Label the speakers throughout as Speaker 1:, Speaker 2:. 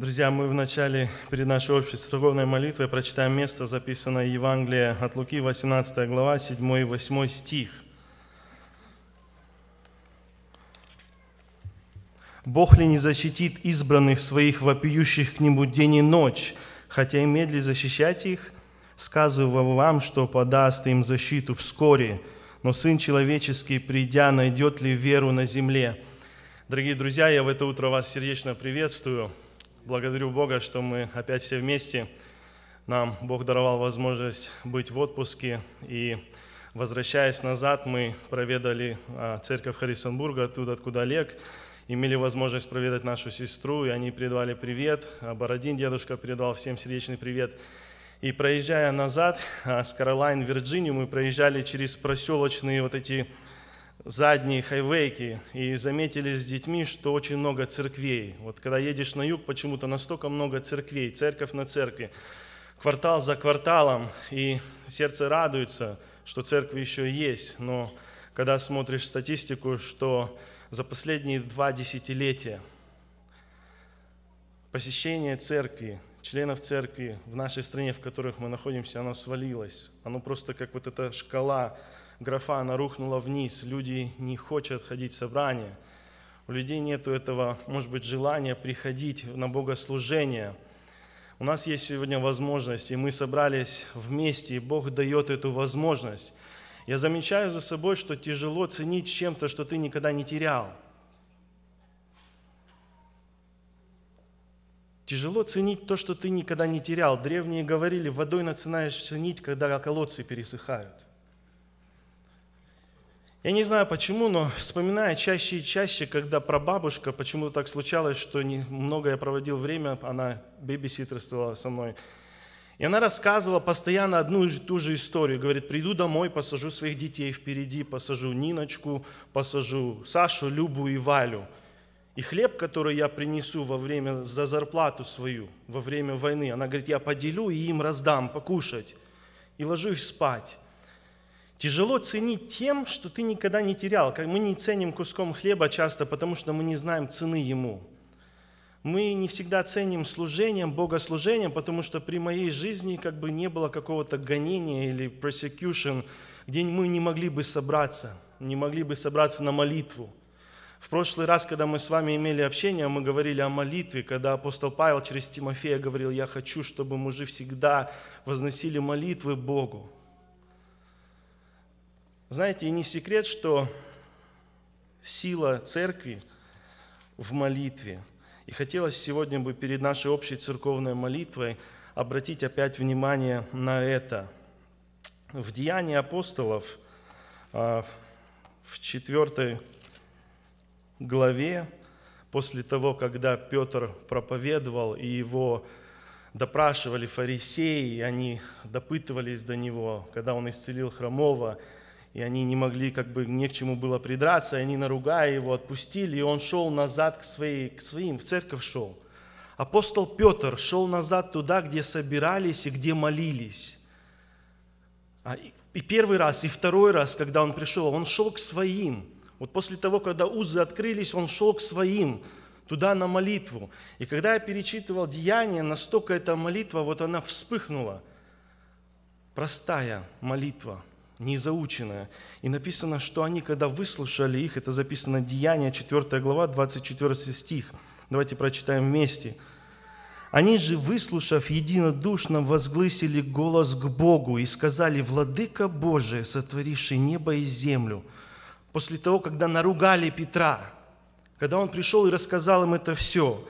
Speaker 1: Друзья, мы в начале перед нашей общей церковной молитвой прочитаем место, записанное Евангелие от Луки, 18 глава, 7 и 8 стих. «Бог ли не защитит избранных своих, вопиющих к нему день и ночь, хотя и медли защищать их? Сказываю вам, что подаст им защиту вскоре, но Сын Человеческий, придя, найдет ли веру на земле?» Дорогие друзья, я в это утро вас сердечно приветствую – Благодарю Бога, что мы опять все вместе. Нам Бог даровал возможность быть в отпуске. И возвращаясь назад, мы проведали а, церковь Харрисонбурга, оттуда, откуда Олег. Имели возможность проведать нашу сестру, и они передавали привет. А, Бородин дедушка передавал всем сердечный привет. И проезжая назад а, с Каролайн в Вирджинию, мы проезжали через проселочные вот эти задние хайвейки и заметили с детьми, что очень много церквей. Вот когда едешь на юг, почему-то настолько много церквей, церковь на церкви, квартал за кварталом, и сердце радуется, что церкви еще есть, но когда смотришь статистику, что за последние два десятилетия посещение церкви, членов церкви в нашей стране, в которых мы находимся, оно свалилось. Оно просто как вот эта шкала графа, она рухнула вниз. Люди не хотят ходить в собрание. У людей нет этого, может быть, желания приходить на богослужение. У нас есть сегодня возможность, и мы собрались вместе, и Бог дает эту возможность. Я замечаю за собой, что тяжело ценить чем-то, что ты никогда не терял. Тяжело ценить то, что ты никогда не терял. Древние говорили, водой начинаешь ценить, когда колодцы пересыхают. Я не знаю почему, но вспоминая чаще и чаще, когда прабабушка, почему-то так случалось, что много я проводил время, она бебиситерствовала со мной. И она рассказывала постоянно одну и ту же историю. Говорит, приду домой, посажу своих детей впереди, посажу Ниночку, посажу Сашу, Любу и Валю. И хлеб, который я принесу во время, за зарплату свою, во время войны, она говорит, я поделю и им раздам покушать. И ложусь спать. Тяжело ценить тем, что ты никогда не терял. Как мы не ценим куском хлеба часто, потому что мы не знаем цены ему. Мы не всегда ценим служением, богослужением, потому что при моей жизни как бы не было какого-то гонения или persecution, где мы не могли бы собраться, не могли бы собраться на молитву. В прошлый раз, когда мы с вами имели общение, мы говорили о молитве, когда апостол Павел через Тимофея говорил, «Я хочу, чтобы мужи всегда возносили молитвы Богу». Знаете, и не секрет, что сила церкви в молитве. И хотелось сегодня бы перед нашей общей церковной молитвой обратить опять внимание на это. В Деянии апостолов а, в 4 главе, после того, когда Петр проповедовал и его допрашивали фарисеи, и они допытывались до него, когда он исцелил хромого, и они не могли, как бы, не к чему было придраться, и они, наругая его, отпустили, и он шел назад к, своей, к своим, в церковь шел. Апостол Петр шел назад туда, где собирались и где молились. А и первый раз, и второй раз, когда он пришел, он шел к своим. Вот после того, когда узы открылись, он шел к своим, туда на молитву. И когда я перечитывал деяния, настолько эта молитва, вот она вспыхнула. Простая молитва – незаученное. И написано, что они, когда выслушали их, это записано Деяние, 4 глава, 24 стих. Давайте прочитаем вместе. «Они же, выслушав, единодушно возгласили голос к Богу и сказали, «Владыка Божий, сотворивший небо и землю». После того, когда наругали Петра, когда он пришел и рассказал им это все,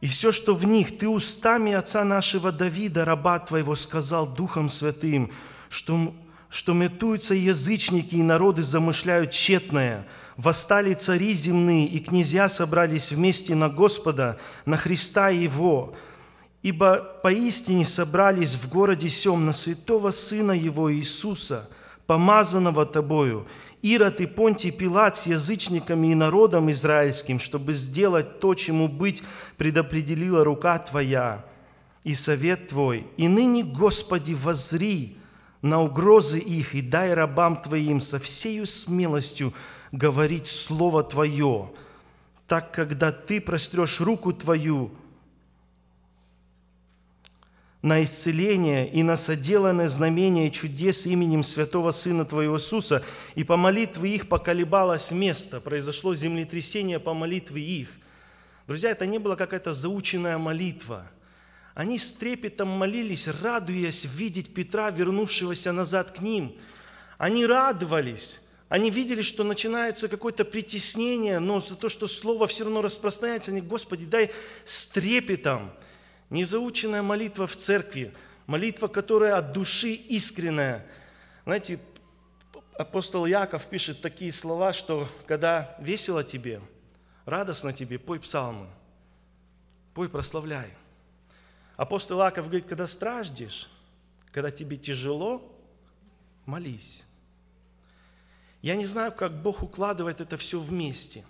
Speaker 1: и все, что в них, ты устами отца нашего Давида, раба твоего, сказал Духом Святым, что что метуются язычники и народы замышляют тщетное. Восстали цари земные, и князья собрались вместе на Господа, на Христа Его. Ибо поистине собрались в городе сем на святого Сына Его Иисуса, помазанного Тобою, Ирод и Понтий Пилат с язычниками и народом израильским, чтобы сделать то, чему быть предопределила рука Твоя и совет Твой. И ныне, Господи, возри, на угрозы их и дай рабам Твоим со всею смелостью говорить Слово Твое, так, когда Ты прострешь руку Твою на исцеление и на соделанное знамение чудес именем Святого Сына Твоего Иисуса, и по молитве их поколебалось место, произошло землетрясение по молитве их. Друзья, это не была какая-то заученная молитва – они с трепетом молились, радуясь видеть Петра, вернувшегося назад к ним. Они радовались, они видели, что начинается какое-то притеснение, но за то, что слово все равно распространяется, они, Господи, дай с трепетом. Незаученная молитва в церкви, молитва, которая от души искренная. Знаете, апостол Яков пишет такие слова, что когда весело тебе, радостно тебе, пой псалмы, пой прославляй. Апостол Аков говорит, когда страждешь, когда тебе тяжело, молись. Я не знаю, как Бог укладывает это все вместе.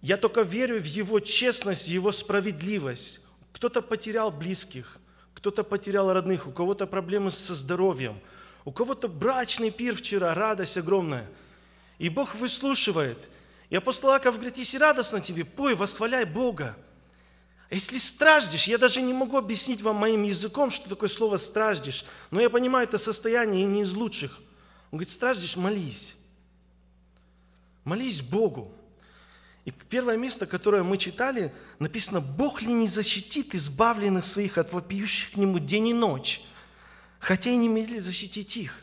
Speaker 1: Я только верю в Его честность, в Его справедливость. Кто-то потерял близких, кто-то потерял родных, у кого-то проблемы со здоровьем, у кого-то брачный пир вчера, радость огромная. И Бог выслушивает. И апостол Аков говорит, если радостно тебе, пой, восхваляй Бога – если страждешь, я даже не могу объяснить вам моим языком, что такое слово страждешь, но я понимаю, это состояние не из лучших. Он говорит, страждешь, молись. Молись Богу. И первое место, которое мы читали, написано, «Бог ли не защитит избавленных своих от вопиющих к Нему день и ночь, хотя и не медлит защитить их,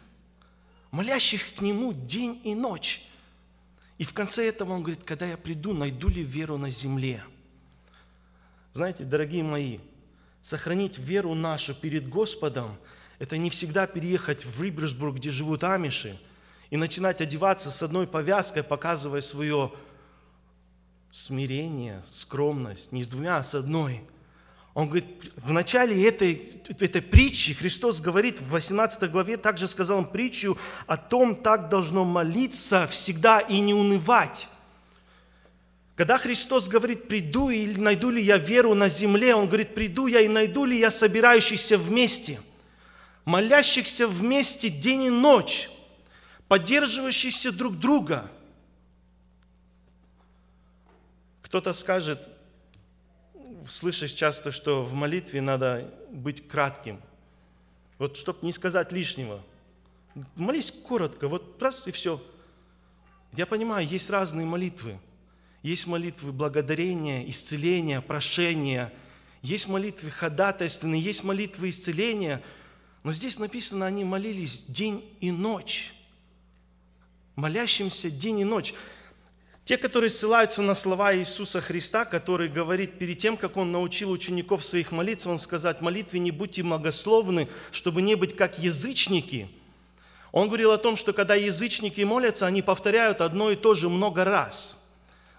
Speaker 1: молящих к Нему день и ночь». И в конце этого он говорит, «Когда я приду, найду ли веру на земле?» Знаете, дорогие мои, сохранить веру нашу перед Господом – это не всегда переехать в Риберсбург, где живут амиши, и начинать одеваться с одной повязкой, показывая свое смирение, скромность, не с двумя, а с одной. Он говорит, в начале этой, этой притчи Христос говорит в 18 главе, также сказал он притчу о том, так должно молиться всегда и не унывать. Когда Христос говорит, приду и найду ли я веру на земле, Он говорит, приду я и найду ли я собирающихся вместе, молящихся вместе день и ночь, поддерживающихся друг друга. Кто-то скажет, слышишь часто, что в молитве надо быть кратким, вот чтобы не сказать лишнего. Молись коротко, вот раз и все. Я понимаю, есть разные молитвы – есть молитвы благодарения, исцеления, прошения. Есть молитвы ходатайственные, есть молитвы исцеления. Но здесь написано, они молились день и ночь. Молящимся день и ночь. Те, которые ссылаются на слова Иисуса Христа, который говорит перед тем, как Он научил учеников своих молиться, Он сказал, молитве не будьте многословны, чтобы не быть как язычники. Он говорил о том, что когда язычники молятся, они повторяют одно и то же много раз.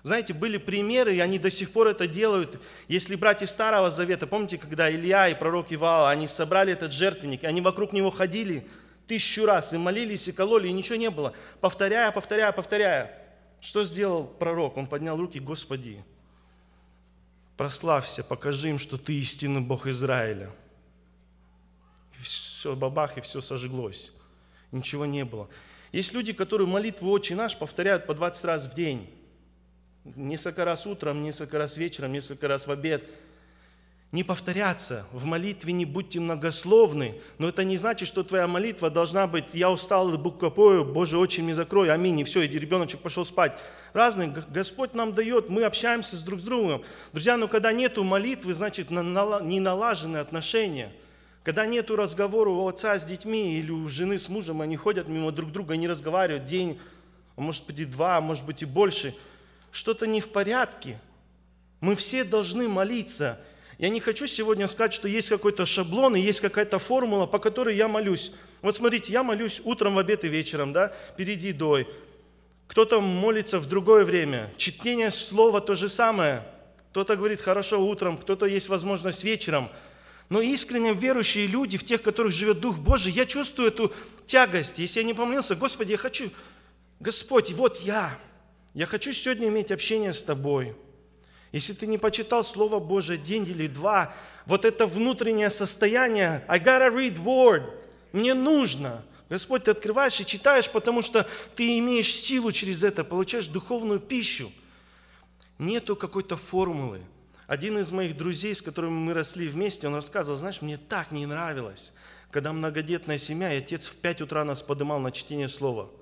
Speaker 1: Знаете, были примеры, и они до сих пор это делают. Если брать из Старого Завета, помните, когда Илья и пророк Ивала, они собрали этот жертвенник, они вокруг него ходили тысячу раз, и молились, и кололи, и ничего не было. Повторяя, повторяя, повторяя. Что сделал пророк? Он поднял руки, Господи, прославься, покажи им, что ты истинный Бог Израиля. И все, бабах, и все сожглось. Ничего не было. Есть люди, которые молитву «Отче наш» повторяют по 20 раз в день несколько раз утром, несколько раз вечером, несколько раз в обед. Не повторяться, в молитве не будьте многословны, но это не значит, что твоя молитва должна быть «я устал, буквопою, Боже, очень мне закрой, аминь», и все, и ребеночек пошел спать. Разные, Господь нам дает, мы общаемся с друг с другом. Друзья, но когда нету молитвы, значит, не налажены отношения – когда нету разговора у отца с детьми или у жены с мужем, они ходят мимо друг друга, не разговаривают день, а может быть и два, а может быть и больше – что-то не в порядке, мы все должны молиться. Я не хочу сегодня сказать, что есть какой-то шаблон и есть какая-то формула, по которой я молюсь. Вот смотрите, я молюсь утром, в обед и вечером, да, перед едой. Кто-то молится в другое время. Чтение слова то же самое. Кто-то говорит хорошо утром, кто-то есть возможность вечером. Но искренне верующие люди, в тех, в которых живет Дух Божий, я чувствую эту тягость. Если я не помолился, Господи, я хочу, Господь, вот я, я хочу сегодня иметь общение с тобой. Если ты не почитал Слово Божие день или два, вот это внутреннее состояние, I gotta read word, мне нужно. Господь, ты открываешь и читаешь, потому что ты имеешь силу через это, получаешь духовную пищу. Нету какой-то формулы. Один из моих друзей, с которым мы росли вместе, он рассказывал, знаешь, мне так не нравилось, когда многодетная семья и отец в 5 утра нас подымал на чтение слова –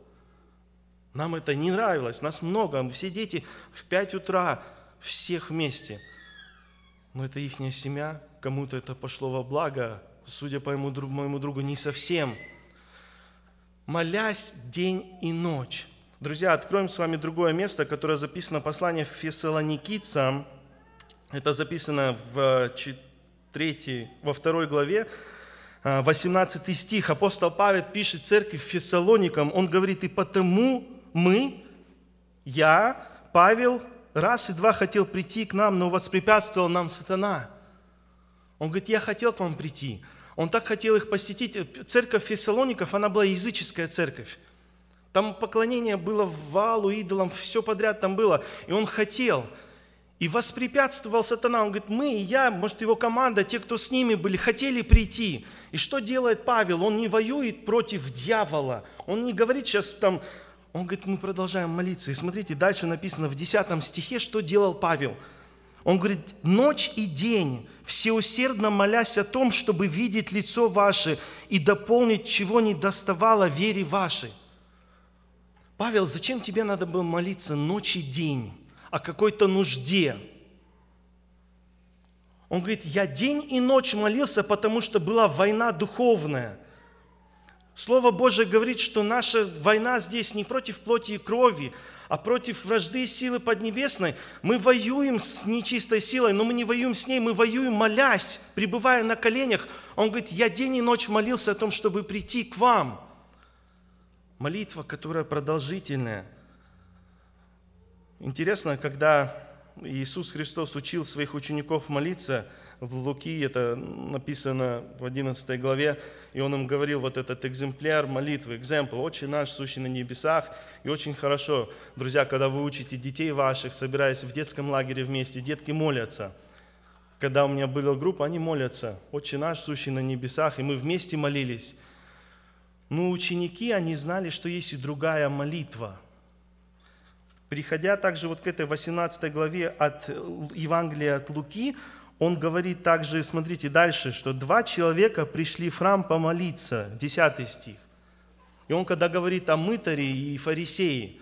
Speaker 1: нам это не нравилось, нас много, мы все дети в 5 утра, всех вместе. Но это их семья, кому-то это пошло во благо, судя по моему, моему другу, не совсем. Молясь день и ночь. Друзья, откроем с вами другое место, которое записано в послании Фессалоникийцам. Это записано в 3, э, во второй главе, 18 э, стих. Апостол Павел пишет церкви в Фессалоникам, он говорит, «И потому мы, я, Павел, раз и два хотел прийти к нам, но воспрепятствовал нам сатана. Он говорит, я хотел к вам прийти. Он так хотел их посетить. Церковь Фессалоников, она была языческая церковь. Там поклонение было валу, идолам, все подряд там было. И он хотел. И воспрепятствовал сатана. Он говорит, мы и я, может, его команда, те, кто с ними были, хотели прийти. И что делает Павел? Он не воюет против дьявола. Он не говорит сейчас там, он говорит, мы продолжаем молиться. И смотрите, дальше написано в 10 стихе, что делал Павел. Он говорит, ночь и день, всеусердно молясь о том, чтобы видеть лицо ваше и дополнить, чего не доставало вере вашей. Павел, зачем тебе надо было молиться ночь и день о какой-то нужде? Он говорит, я день и ночь молился, потому что была война духовная – Слово Божие говорит, что наша война здесь не против плоти и крови, а против вражды силы поднебесной. Мы воюем с нечистой силой, но мы не воюем с ней, мы воюем, молясь, пребывая на коленях. Он говорит, я день и ночь молился о том, чтобы прийти к вам. Молитва, которая продолжительная. Интересно, когда Иисус Христос учил своих учеников молиться – в Луки, это написано в 11 главе, и он им говорил вот этот экземпляр молитвы, экземпл, «Отче наш, сущий на небесах». И очень хорошо, друзья, когда вы учите детей ваших, собираясь в детском лагере вместе, детки молятся. Когда у меня была группа, они молятся, «Отче наш, сущий на небесах», и мы вместе молились. Но ученики, они знали, что есть и другая молитва – Переходя также вот к этой 18 главе от Евангелия от Луки, он говорит также, смотрите дальше, что два человека пришли в храм помолиться, 10 стих. И он когда говорит о мытаре и фарисее,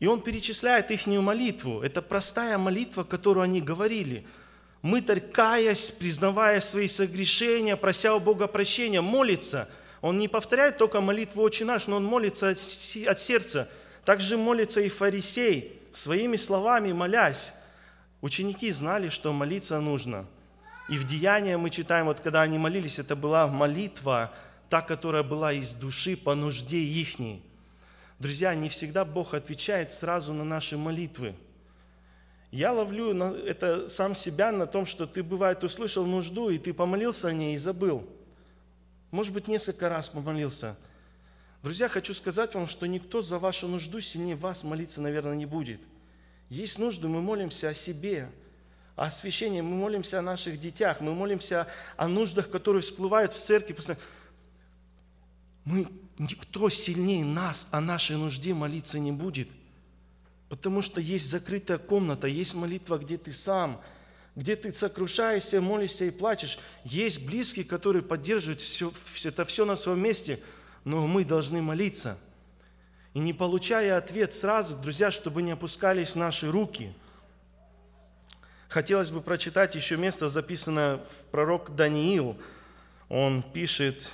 Speaker 1: и он перечисляет их молитву. Это простая молитва, которую они говорили. Мытарь, каясь, признавая свои согрешения, прося у Бога прощения, молится. Он не повторяет только молитву «Отче наш», но он молится от сердца. Также молится и фарисей, своими словами молясь. Ученики знали, что молиться нужно. И в Деяния мы читаем, вот когда они молились, это была молитва, та, которая была из души по нужде ихней. Друзья, не всегда Бог отвечает сразу на наши молитвы. Я ловлю это сам себя на том, что ты, бывает, услышал нужду, и ты помолился о ней и забыл. Может быть, несколько раз помолился. Друзья, хочу сказать вам, что никто за вашу нужду сильнее вас молиться, наверное, не будет – есть нужды, мы молимся о себе, о освящении, мы молимся о наших детях, мы молимся о нуждах, которые всплывают в церкви постоянно. Мы, никто сильнее нас о нашей нужде молиться не будет, потому что есть закрытая комната, есть молитва, где ты сам, где ты сокрушаешься, молишься и плачешь. Есть близкие, которые поддерживают все, это все на своем месте, но мы должны молиться – и не получая ответ сразу, друзья, чтобы не опускались наши руки. Хотелось бы прочитать еще место, записанное в пророк Даниил. Он пишет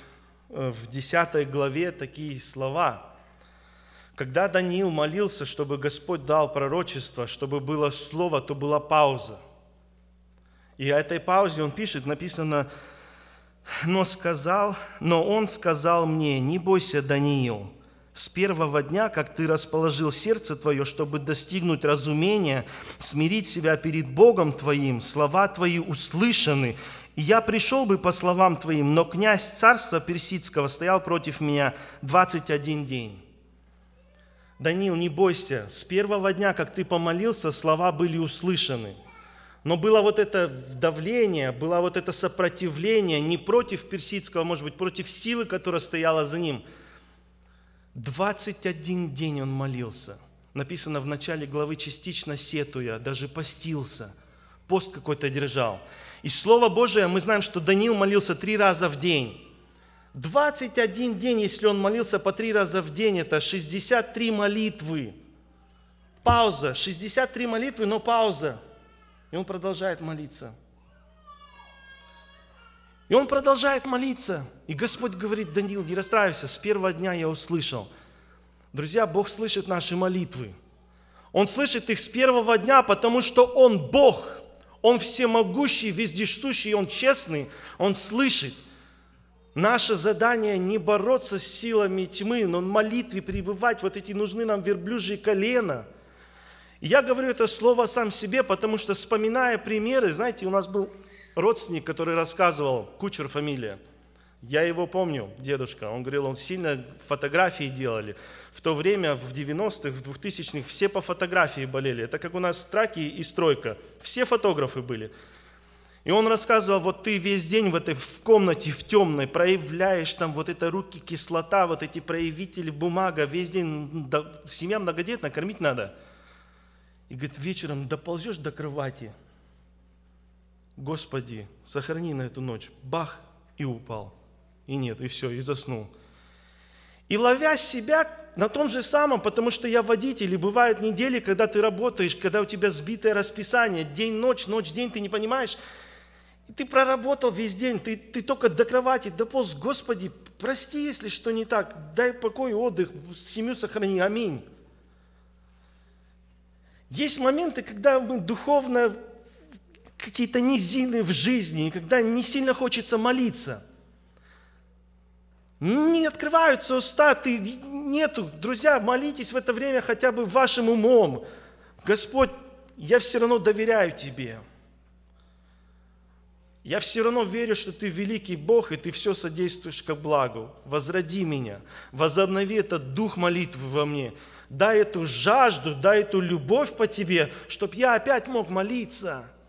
Speaker 1: э, в 10 главе такие слова. Когда Даниил молился, чтобы Господь дал пророчество, чтобы было слово, то была пауза. И о этой паузе он пишет, написано, но сказал, но он сказал мне, не бойся, Даниил, с первого дня, как ты расположил сердце твое, чтобы достигнуть разумения, смирить себя перед Богом твоим, слова твои услышаны. И я пришел бы по словам твоим, но князь царства персидского стоял против меня 21 день. Даниил, не бойся, с первого дня, как ты помолился, слова были услышаны. Но было вот это давление, было вот это сопротивление не против персидского, может быть, против силы, которая стояла за ним – 21 день он молился. Написано в начале главы частично сетуя, даже постился, пост какой-то держал. И слово Божие, мы знаем, что Даниил молился три раза в день. 21 день, если он молился по три раза в день, это 63 молитвы. Пауза, 63 молитвы, но пауза. И он продолжает молиться. И он продолжает молиться. И Господь говорит, Даниил, не расстраивайся, с первого дня я услышал. Друзья, Бог слышит наши молитвы. Он слышит их с первого дня, потому что Он Бог. Он всемогущий, вездесущий, Он честный. Он слышит. Наше задание не бороться с силами тьмы, но в молитве пребывать. Вот эти нужны нам верблюжьи колена. я говорю это слово сам себе, потому что, вспоминая примеры, знаете, у нас был родственник, который рассказывал, кучер фамилия, я его помню, дедушка, он говорил, он сильно фотографии делали. В то время, в 90-х, в 2000-х, все по фотографии болели. Это как у нас траки и стройка. Все фотографы были. И он рассказывал, вот ты весь день в этой в комнате, в темной, проявляешь там вот это руки кислота, вот эти проявители, бумага, весь день, да, семья многодетная, кормить надо. И говорит, вечером доползешь до кровати – Господи, сохрани на эту ночь. Бах, и упал. И нет, и все, и заснул. И ловя себя на том же самом, потому что я водитель, и бывают недели, когда ты работаешь, когда у тебя сбитое расписание, день, ночь, ночь, день, ты не понимаешь. И ты проработал весь день, ты, ты только до кровати, до пост, Господи, прости, если что не так, дай покой, отдых, семью сохрани, аминь. Есть моменты, когда мы духовно какие-то низины в жизни, когда не сильно хочется молиться. Не открываются уста, ты нету. Друзья, молитесь в это время хотя бы вашим умом. Господь, я все равно доверяю Тебе. Я все равно верю, что Ты великий Бог, и Ты все содействуешь ко благу. Возроди меня, возобнови этот дух молитвы во мне. Дай эту жажду, дай эту любовь по Тебе, чтобы я опять мог молиться –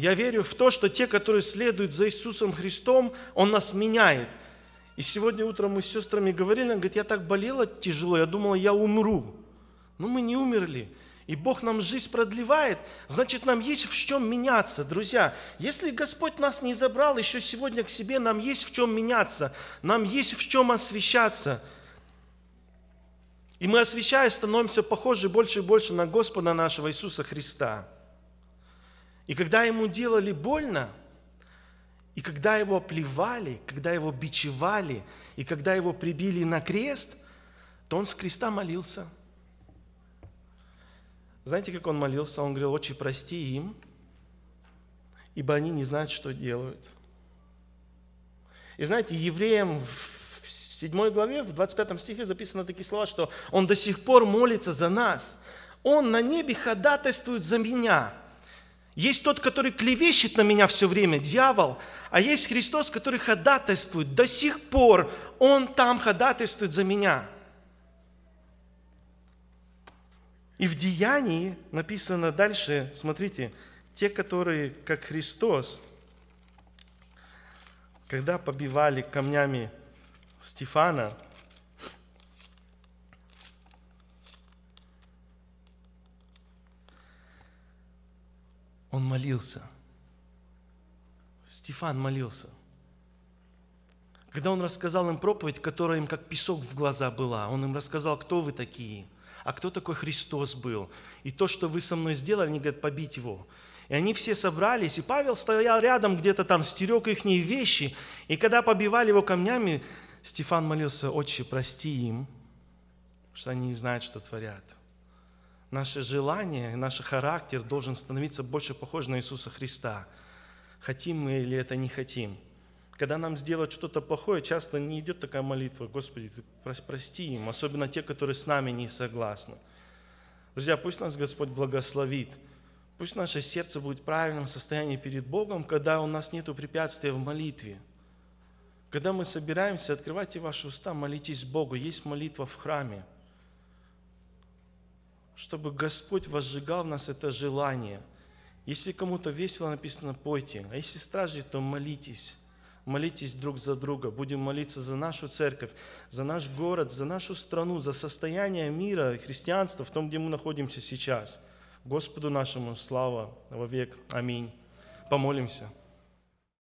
Speaker 1: Я верю в то, что те, которые следуют за Иисусом Христом, Он нас меняет. И сегодня утром мы с сестрами говорили, она говорит, я так болела тяжело, я думала, я умру. Но мы не умерли. И Бог нам жизнь продлевает, значит, нам есть в чем меняться, друзья. Если Господь нас не забрал еще сегодня к себе, нам есть в чем меняться, нам есть в чем освещаться. И мы, освещая, становимся похожи больше и больше на Господа нашего Иисуса Христа. И когда ему делали больно, и когда его плевали, когда его бичевали, и когда его прибили на крест, то он с креста молился. Знаете, как он молился? Он говорил, «Отче, прости им, ибо они не знают, что делают». И знаете, евреям в 7 главе, в 25 стихе записаны такие слова, что «Он до сих пор молится за нас, Он на небе ходатайствует за меня». Есть тот, который клевещет на меня все время, дьявол, а есть Христос, который ходатайствует. До сих пор Он там ходатайствует за меня. И в Деянии написано дальше, смотрите, те, которые, как Христос, когда побивали камнями Стефана – Он молился. Стефан молился. Когда он рассказал им проповедь, которая им как песок в глаза была, он им рассказал, кто вы такие, а кто такой Христос был. И то, что вы со мной сделали, они говорят, побить его. И они все собрались, и Павел стоял рядом где-то там, стерег их вещи. И когда побивали его камнями, Стефан молился, «Отче, прости им, что они не знают, что творят» наше желание, наш характер должен становиться больше похож на Иисуса Христа. Хотим мы или это не хотим. Когда нам сделать что-то плохое, часто не идет такая молитва, Господи, ты прости им, особенно те, которые с нами не согласны. Друзья, пусть нас Господь благословит, пусть наше сердце будет в правильном состоянии перед Богом, когда у нас нет препятствия в молитве. Когда мы собираемся, открывайте ваши уста, молитесь Богу, есть молитва в храме – чтобы Господь возжигал в нас это желание. Если кому-то весело написано, пойте. А если стражи, то молитесь. Молитесь друг за друга. Будем молиться за нашу церковь, за наш город, за нашу страну, за состояние мира христианства в том, где мы находимся сейчас. Господу нашему слава во век. Аминь. Помолимся.